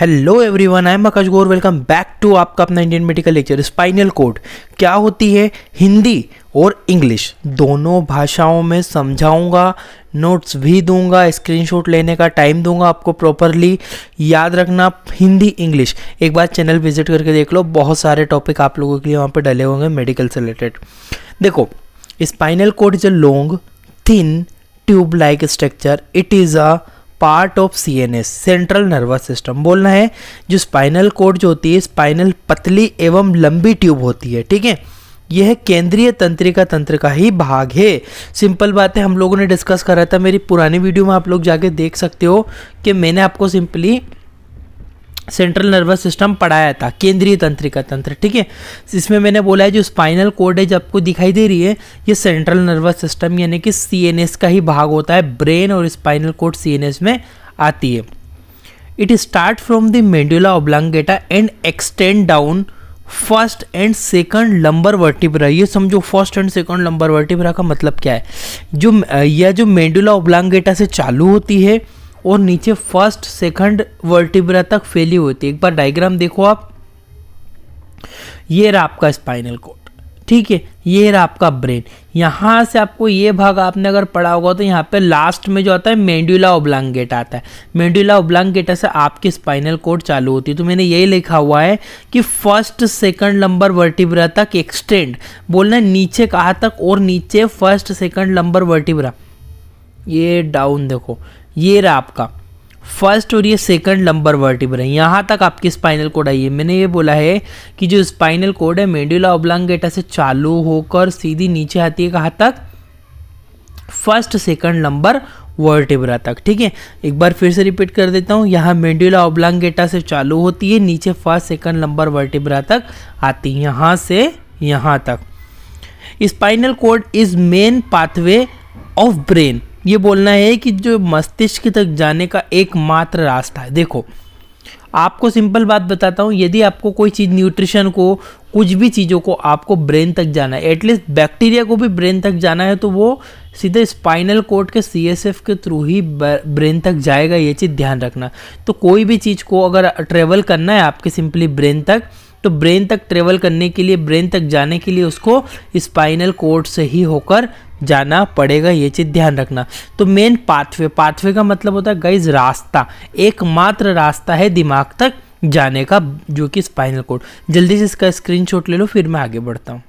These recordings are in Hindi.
hello everyone I am Akash Gaur welcome back to आपका अपना Indian medical lecture spinal cord क्या होती है हिंदी और इंग्लिश दोनों भाषाओं में समझाऊंगा नोट्स भी दूंगा स्क्रीनशॉट लेने का टाइम दूंगा आपको प्रॉपरली याद रखना हिंदी इंग्लिश एक बार चैनल विजिट करके देख लो बहुत सारे टॉपिक आप लोगों के लिए वहाँ पर डले होंगे मेडिकल से रिलेटेड देखो spinal cord is a long thin tube like structure it is a part of C N S central nervous system बोलना है जो स्पाइनल कोड जो होती है स्पाइनल पतली एवं लंबी ट्यूब होती है ठीक है यह केंद्रीय तंत्रिका तंत्र का ही भाग है सिंपल बात है हम लोगों ने डिस्कस करा था मेरी पुरानी वीडियो में आप लोग जाके देख सकते हो कि मैंने आपको सिंपली सेंट्रल नर्वस सिस्टम पढ़ाया था केंद्रीय तंत्रिका तंत्र ठीक है इसमें मैंने बोला है जो स्पाइनल कोड है जो आपको दिखाई दे रही है ये सेंट्रल नर्वस सिस्टम यानी कि सीएनएस का ही भाग होता है ब्रेन और स्पाइनल कोड सीएनएस में आती है it start from the medulla oblongata and extend down first and second lumbar vertebra ये समझो first and second lumbar vertebra का मतलब क्या है जो यह जो मेंडुला ओब्लांगेटा से चालू होती है और नीचे फर्स्ट सेकंड वर्टिब्रा तक फैली होती है एक बार डायग्राम देखो आप ये रहा आपका स्पाइनल कोड ठीक है ये रहा आपका ब्रेन यहाँ से आपको ये भाग आपने अगर पढ़ा होगा तो यहाँ पे लास्ट में जो आता है मेंडुला ओब्लांगेट आता है मेंडुला ओब्लांगेटा से आपकी स्पाइनल कोड चालू होती है तो मैंने यही लिखा हुआ है कि फर्स्ट सेकंड नंबर वर्टिब्रा तक एक्सटेंड बोलना नीचे कहाँ तक और नीचे फर्स्ट सेकंड नंबर वर्टिब्रा ये डाउन देखो ये रहा आपका फर्स्ट और ये सेकंड लंबर वर्टिब्रा है यहाँ तक आपकी स्पाइनल कोड आई है मैंने ये बोला है कि जो स्पाइनल कोड है मेड्यूला ओब्लांगेटा से चालू होकर सीधी नीचे आती है कहाँ तक फर्स्ट सेकंड लंबर वर्टिब्रा तक ठीक है एक बार फिर से रिपीट कर देता हूँ यहाँ मेड्यूला ओब्लांगेटा से चालू होती है नीचे फर्स्ट सेकंड लंबर वर्टिब्रा तक आती है यहाँ से यहाँ तक spinal cord is main pathway of brain ये बोलना है कि जो मस्तिष्क तक जाने का एकमात्र रास्ता है देखो आपको सिंपल बात बताता हूँ यदि आपको कोई चीज़ न्यूट्रिशन को कुछ भी चीज़ों को आपको ब्रेन तक जाना है एटलीस्ट बैक्टीरिया को भी ब्रेन तक जाना है तो वो सीधे स्पाइनल कोड के सी के थ्रू ही ब्रेन तक जाएगा ये चीज़ ध्यान रखना तो कोई भी चीज़ को अगर ट्रेवल करना है आपके सिंपली ब्रेन तक तो ब्रेन तक ट्रेवल करने के लिए ब्रेन तक जाने के लिए उसको स्पाइनल कोड से ही होकर जाना पड़ेगा ये चीज़ ध्यान रखना तो मेन पाथवे पाथवे का मतलब होता है गाइज रास्ता एकमात्र रास्ता है दिमाग तक जाने का जो कि स्पाइनल कोड जल्दी से इसका स्क्रीनशॉट ले लो फिर मैं आगे बढ़ता हूँ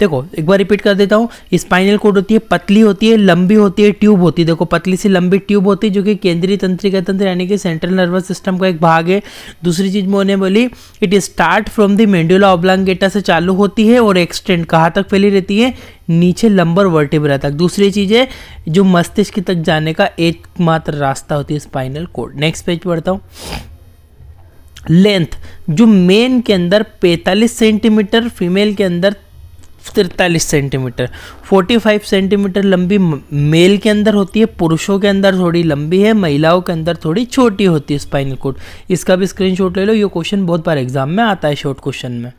देखो एक बार रिपीट कर देता हूँ स्पाइनल कोड होती है पतली होती है लंबी होती है ट्यूब होती है देखो पतली सी लंबी ट्यूब होती है जो कि केंद्रीय तंत्रिका तंत्र यानी कि सेंट्रल नर्वस सिस्टम का एक भाग है दूसरी चीज़ मैंने बोली it start from the medulla oblongata से चालू होती है और एक्सटेंड कहाँ तक फैली रहती है नीचे लंबर वर्टिब्रा तक दूसरी चीज़ है जो मस्तिष्क तक जाने का एकमात्र रास्ता होती है स्पाइनल कोड नेक्स्ट पेज पढ़ता हूँ लेंथ जो मेन के अंदर 45 सेंटीमीटर फीमेल के अंदर तिरतालीस सेंटीमीटर 45 सेंटीमीटर लंबी मेल के अंदर होती है पुरुषों के अंदर थोड़ी लंबी है महिलाओं के अंदर थोड़ी छोटी होती है स्पाइनल कोड इसका भी स्क्रीनशॉट ले लो ये क्वेश्चन बहुत बार एग्जाम में आता है शॉर्ट क्वेश्चन में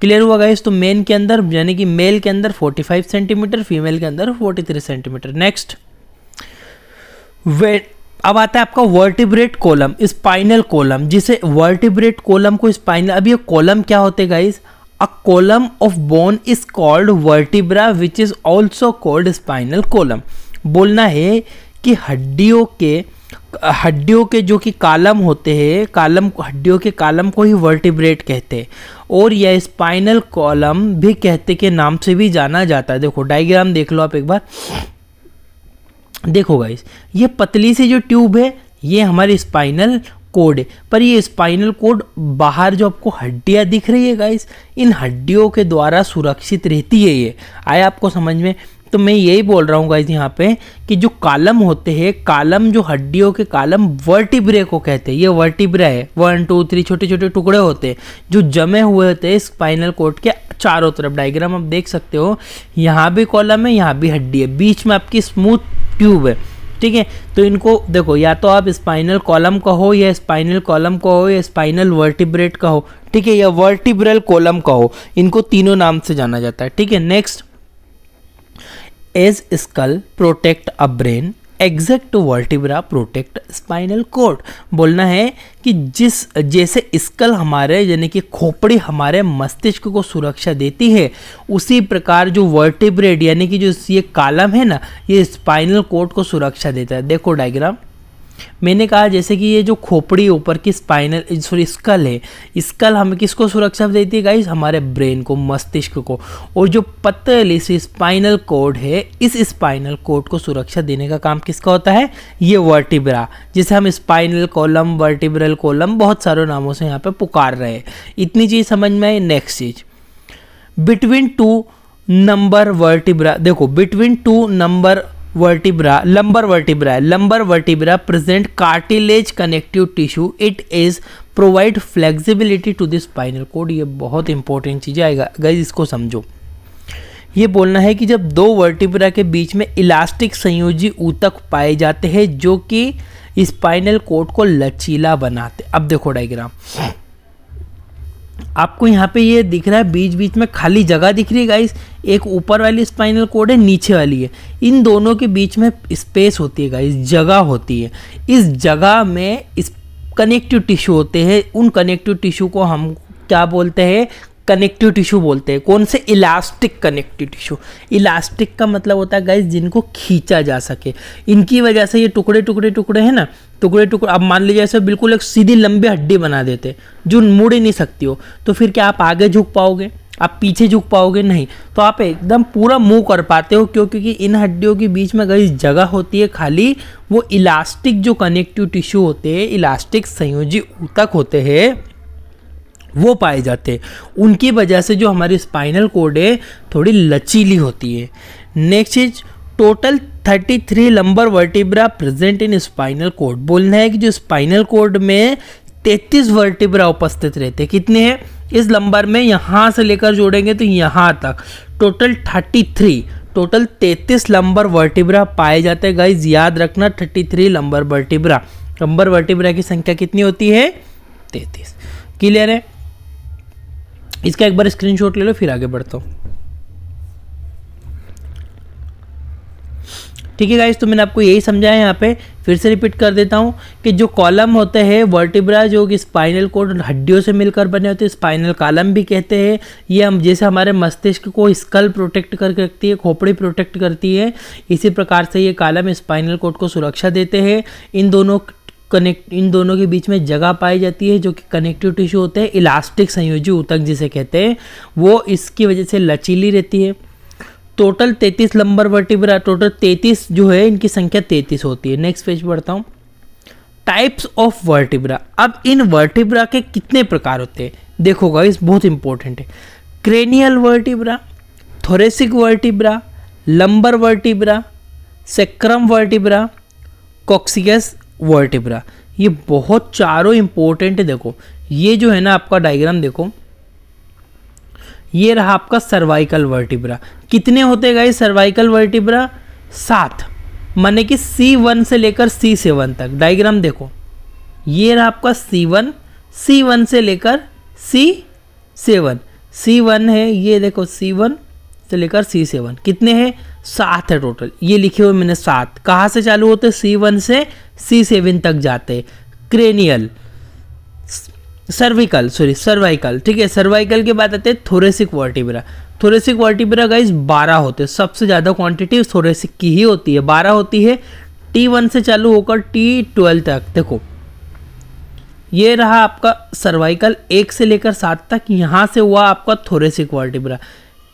क्लियर हुआ गाइस तो मेन के अंदर यानी कि मेल के अंदर 45 सेंटीमीटर फीमेल के अंदर 43 सेंटीमीटर नेक्स्ट वेट अब आता है आपका वर्टिब्रेट कॉलम स्पाइनल कॉलम जिसे वर्टिब्रेट कॉलम को स्पाइनल अब ये कॉलम क्या होते guys a column of bone is called vertebra which is also called spinal column बोलना है कि हड्डियों के हड्डियों के जो कि कालम होते हैं कालम हड्डियों के कालम को ही वर्टिब्रेट कहते हैं और यह स्पाइनल कॉलम भी कहते के नाम से भी जाना जाता है देखो डायग्राम देख लो आप एक बार देखो गाइस ये पतली सी जो ट्यूब है ये हमारी स्पाइनल कोड है पर ये स्पाइनल कोड बाहर जो आपको हड्डियाँ दिख रही है गाइस इन हड्डियों के द्वारा सुरक्षित रहती है ये आए आपको समझ में तो मैं यही बोल रहा हूँ गाइज यहाँ पे कि जो कालम होते हैं कालम जो हड्डियों के कालम वर्टिब्रे को कहते हैं ये वर्टिब्रा है वन टू थ्री छोटे छोटे टुकड़े होते हैं जो जमे हुए होते हैं स्पाइनल कोड के चारों तरफ डायग्राम आप देख सकते हो यहाँ भी कॉलम है यहाँ भी हड्डी है बीच में आपकी स्मूथ ट्यूब है ठीक है तो इनको देखो या तो आप स्पाइनल कॉलम कहो या स्पाइनल कॉलम कहो या स्पाइनल वर्टिब्रेट कहो ठीक है या वर्टिब्रल कॉलम कहो इनको तीनों नाम से जाना जाता है ठीक है next as skull protect a brain exact vertebra protect spinal cord बोलना है कि जिस जैसे स्कल हमारे यानी कि खोपड़ी हमारे मस्तिष्क को सुरक्षा देती है उसी प्रकार जो वर्टिब्रेड यानी कि जो ये कालम है ना ये स्पाइनल कोड को सुरक्षा देता है देखो डायग्राम मैंने कहा जैसे कि ये जो खोपड़ी ऊपर की स्पाइनल सॉरी स्कल है स्कल हम किसको सुरक्षा देती है गाइस हमारे ब्रेन को मस्तिष्क को और जो पतली सी स्पाइनल कोड है इस स्पाइनल कोड को सुरक्षा देने का काम किसका होता है ये वर्टिब्रा जिसे हम स्पाइनल कॉलम वर्टिब्रल कॉलम बहुत सारे नामों से यहाँ पर पुकार रहे हैं इतनी चीज़ समझ में आई नेक्स्ट चीज़ बिटवीन टू नंबर वर्टिब्रा देखो between two number vertebra lumbar vertebra है lumbar vertebra present cartilage connective tissue it is provide flexibility to the spinal cord ये बहुत इंपॉर्टेंट चीज आएगा गाइज इसको समझो ये बोलना है कि जब दो वर्टिब्रा के बीच में इलास्टिक संयोजी ऊतक पाए जाते हैं जो कि स्पाइनल कोड को लचीला बनाते अब देखो डायग्राम आपको यहाँ पे ये दिख रहा है बीच बीच में खाली जगह दिख रही है गाइस एक ऊपर वाली स्पाइनल कोड है नीचे वाली है इन दोनों के बीच में स्पेस होती है गाइस जगह होती है इस जगह में इस कनेक्टिव टिश्यू होते हैं उन कनेक्टिव टिश्यू को हम क्या बोलते हैं कनेक्टिव टिश्यू बोलते हैं कौन से इलास्टिक कनेक्टिव टिश्यू इलास्टिक का मतलब होता है गैस जिनको खींचा जा सके इनकी वजह से ये टुकड़े टुकड़े टुकड़े हैं ना टुकड़े टुकड़े अब मान लीजिए ऐसे बिल्कुल एक सीधी लंबी हड्डी बना देते जो मुड़ ही नहीं सकती हो तो फिर क्या आप आगे झुक पाओगे आप पीछे झुक पाओगे नहीं तो आप एकदम पूरा मूव कर पाते हो क्यों क्योंकि इन हड्डियों के बीच में गई जगह होती है खाली वो इलास्टिक जो कनेक्टिव टिश्यू होते हैं इलास्टिक संयोजी ऊतक होते हैं वो पाए जाते उनकी वजह से जो हमारी स्पाइनल कोड है थोड़ी लचीली होती है नेक्स्ट चीज total 33 lumbar vertebra present in spinal cord बोलना है कि जो स्पाइनल कोड में 33 वर्टिब्रा उपस्थित रहते हैं कितने हैं इस लंबर में यहाँ से लेकर जोड़ेंगे तो यहाँ तक टोटल 33 टोटल 33 लंबर वर्टिब्रा पाए जाते हैं गाइज याद रखना 33 लंबर वर्टिब्रा लंबर वर्टिब्रा की संख्या कितनी होती है 33 क्लियर है इसका एक बार स्क्रीनशॉट ले लो फिर आगे बढ़ता हूँ ठीक है गाइज तो मैंने आपको यही समझाया यहाँ पे फिर से रिपीट कर देता हूँ कि जो कॉलम होते हैं वर्टिब्रा जो कि स्पाइनल कोड हड्डियों से मिलकर बने होते हैं स्पाइनल कॉलम भी कहते हैं ये हम जैसे हमारे मस्तिष्क को स्कल प्रोटेक्ट करके रखती है खोपड़ी प्रोटेक्ट करती है इसी प्रकार से ये कॉलम स्पाइनल कोड को सुरक्षा देते हैं इन दोनों कनेक्ट इन दोनों के बीच में जगह पाई जाती है जो कि कनेक्टिव टिश्यू होते हैं इलास्टिक संयोजी ऊतक जिसे कहते हैं वो इसकी वजह से लचीली रहती है टोटल तैतीस लंबर वर्टिब्रा टोटल तैतीस जो है इनकी संख्या तैतीस होती है नेक्स्ट पेज पढ़ता हूँ टाइप्स ऑफ वर्टिब्रा अब इन वर्टिब्रा के कितने प्रकार होते हैं देखोगा इस बहुत इंपॉर्टेंट है cranial vertebra thoracic vertebra lumbar vertebra sacrum vertebra coccyx vertebra ये बहुत चारों इंपॉर्टेंट है देखो ये जो है ना आपका डायग्राम देखो ये रहा आपका सर्वाइकल वर्टिब्रा कितने होते गए सर्वाइकल वर्टिब्रा सात माने कि सी वन से लेकर सी सेवन तक डायग्राम देखो ये रहा आपका सी वन सी वन से लेकर सी सेवन सी वन है ये देखो सी वन से लेकर सी सेवन कितने हैं सात है टोटल ये लिखे हुए मैंने सात कहाँ से चालू होते सी वन से सी सेवन तक जाते क्रेनियल सर्विकल सॉरी सर्वाइकल ठीक है सर्वाइकल के बाद आते हैं thoracic vertebra thoracic vertebra guys बारह होते सबसे ज़्यादा क्वांटिटी थोरेसिक की ही होती है बारह होती है टी वन से चालू होकर टी ट्वेल्व तक देखो ये रहा आपका सर्वाइकल एक से लेकर सात तक यहाँ से हुआ आपका थोरेसिक वर्टिब्रा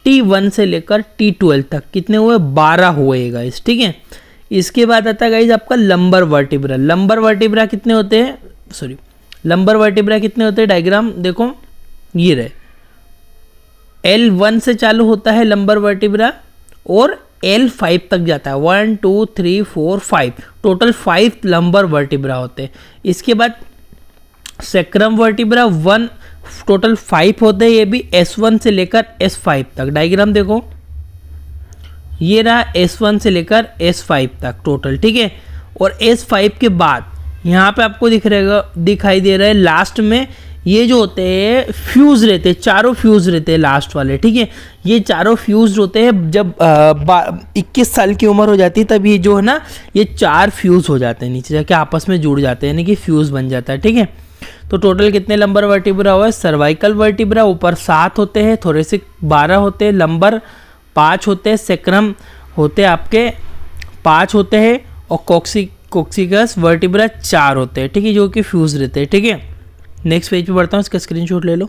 T1 से लेकर T12 तक कितने हुए बारह हुए गाइस ठीक है इसके बाद आता है गाइज आपका लंबर वर्टिब्रा लंबर वर्टिब्रा कितने होते हैं सॉरी लंबर वर्टिब्रा कितने होते हैं डायग्राम देखो ये रहे एल वन से चालू होता है लंबर वर्टिब्रा और एल फाइव तक जाता है one two three four five total five lumbar vertebra होते हैं इसके बाद sacrum vertebra one total five होते हैं ये भी एस वन से लेकर एस फाइव तक डायग्राम देखो ये रहा एस वन से लेकर एस फाइव तक टोटल ठीक है और एस फाइव के बाद यहाँ पे आपको दिख रहेगा दिखाई दे रहा है लास्ट में ये जो होते हैं फ्यूज़ रहते हैं चारों फ्यूज़ रहते हैं लास्ट वाले ठीक है ये चारों फ्यूज़ होते हैं जब इक्कीस साल की उम्र हो जाती है तब ये जो है ना ये चार फ्यूज़ हो जाते हैं नीचे जाके आपस में जुड़ जाते हैं यानी कि फ्यूज़ बन जाता है ठीक है तो टोटल कितने लंबर वर्टिब्रा हुए सर्वाइकल वर्टिब्रा ऊपर सात होते हैं थोड़े से बारह होते हैं लंबर पाँच होते हैं सेक्रम होते आपके पाँच होते हैं और कोक्सी कोक्सिकस वर्टिब्रा चार होते हैं ठीक है जो कि फ्यूज रहते हैं ठीक है नेक्स्ट पेज पर बढ़ता हूँ इसका स्क्रीन ले लो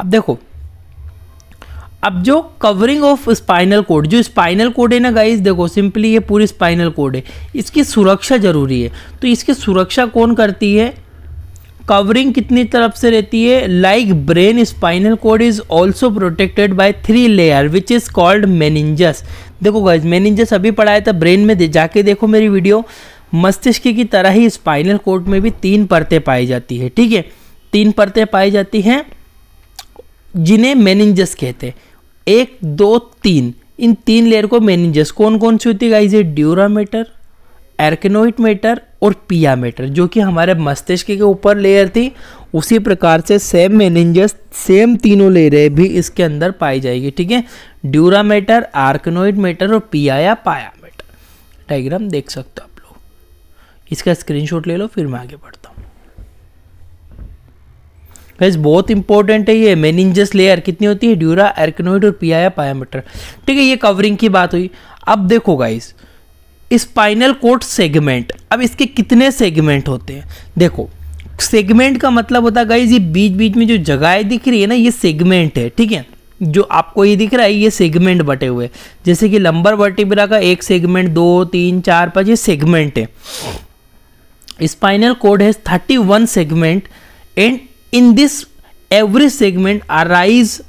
अब देखो अब जो कवरिंग ऑफ स्पाइनल कोड जो स्पाइनल कोड है ना गाइस देखो सिंपली ये पूरी स्पाइनल कोड है इसकी सुरक्षा जरूरी है तो इसकी सुरक्षा कौन करती है कवरिंग कितनी तरफ से रहती है like brain spinal cord is also protected by three layer which is called meninges देखो गाइज मेनिंजस अभी पढ़ाया था ब्रेन में दे, जाके देखो मेरी वीडियो मस्तिष्क की तरह ही स्पाइनल कोड में भी तीन परतें पाई जाती है ठीक है तीन परतें पाई जाती हैं जिन्हें मेनिंजस कहते हैं एक दो तीन इन तीन लेयर को मेनिंजस कौन कौन सी होती है गाइज ये मेटर एर्केनोइट मेटर और पिया मेटर जो कि हमारे मस्तिष्क के ऊपर लेयर थी उसी प्रकार से सेम मेनेंजस सेम तीनों लेयरें भी इसके अंदर पाई जाएगी ठीक है ड्यूरा मेटर आर्कनोइड मेटर और पिया या पाया मेटर डाइग्राम देख सकते हो आप लोग इसका स्क्रीनशॉट ले लो फिर मैं आगे बढ़ता वैसे बहुत इंपॉर्टेंट है ये मेनिंजस लेयर कितनी होती है ड्यूरा एरकनोइड और पियाया पायामीटर ठीक है ये कवरिंग की बात हुई अब देखो गाइस स्पाइनल कोट सेगमेंट अब इसके कितने सेगमेंट होते हैं देखो सेगमेंट का मतलब होता है गाइज ये बीच बीच में जो जगह दिख रही है ना ये सेगमेंट है ठीक है जो आपको ये दिख रहा है ये सेगमेंट बटे हुए जैसे कि लंबर वर्टिब्रा का एक सेगमेंट दो तीन चार पाँच ये सेगमेंट है स्पाइनल कोड है thirty one segment and in this every segment arise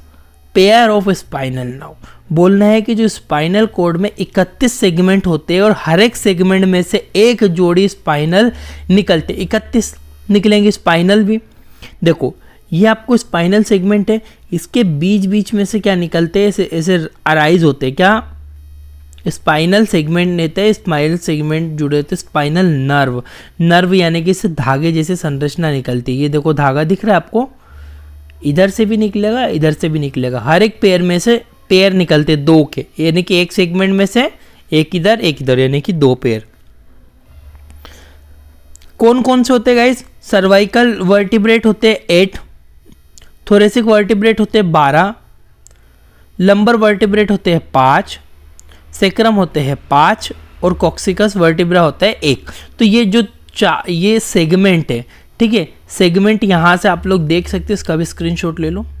pair of spinal now बोलना है कि जो स्पाइनल कोड में 31 सेगमेंट होते हैं और हर एक सेगमेंट में से एक जोड़ी स्पाइनल निकलते 31 निकलेंगे स्पाइनल भी देखो ये आपको स्पाइनल सेगमेंट है इसके बीच बीच में से क्या निकलते हैं ऐसे ऐसे अराइज होते हैं क्या स्पाइनल सेगमेंट लेते हैं स्पाइनल सेगमेंट जुड़े होते हैं स्पाइनल नर्व नर्व यानी कि इससे धागे जैसे संरचना निकलती है ये देखो धागा दिख रहा है आपको इधर से भी निकलेगा इधर से भी निकलेगा हर एक पैर में से पेयर निकलते दो के यानी कि एक सेगमेंट में से एक इधर एक इधर यानी कि दो पैर कौन कौन से होते गाइज सर्वाइकल वर्टिब्रेट होते एट थोरेसिक वर्टिब्रेट होते बारह लंबर वर्टिब्रेट होते हैं पाँच सेक्रम होते हैं पाँच और कॉक्सिकस वर्टिब्रा होता है एक तो ये जो चा ये सेगमेंट है ठीक है सेगमेंट यहाँ से आप लोग देख सकते हैं इसका भी स्क्रीनशॉट ले लो